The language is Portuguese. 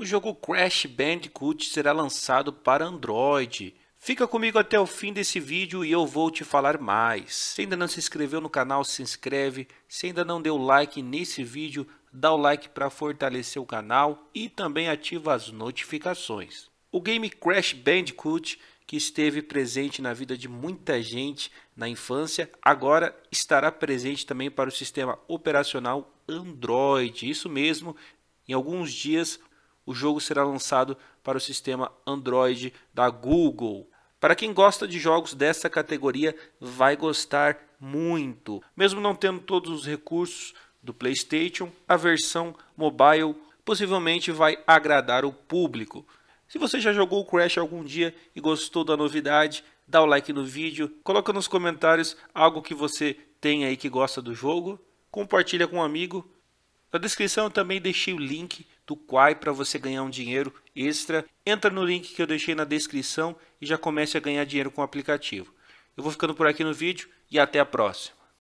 o jogo Crash Bandicoot será lançado para Android. Fica comigo até o fim desse vídeo e eu vou te falar mais. Se ainda não se inscreveu no canal, se inscreve. Se ainda não deu like nesse vídeo, dá o like para fortalecer o canal e também ativa as notificações. O game Crash Bandicoot, que esteve presente na vida de muita gente na infância, agora estará presente também para o sistema operacional Android. Isso mesmo, em alguns dias o jogo será lançado para o sistema Android da Google. Para quem gosta de jogos dessa categoria, vai gostar muito. Mesmo não tendo todos os recursos do PlayStation, a versão mobile possivelmente vai agradar o público. Se você já jogou o Crash algum dia e gostou da novidade, dá o like no vídeo, coloca nos comentários algo que você tem aí que gosta do jogo, compartilha com um amigo na descrição eu também deixei o link do Quai para você ganhar um dinheiro extra. Entra no link que eu deixei na descrição e já comece a ganhar dinheiro com o aplicativo. Eu vou ficando por aqui no vídeo e até a próxima.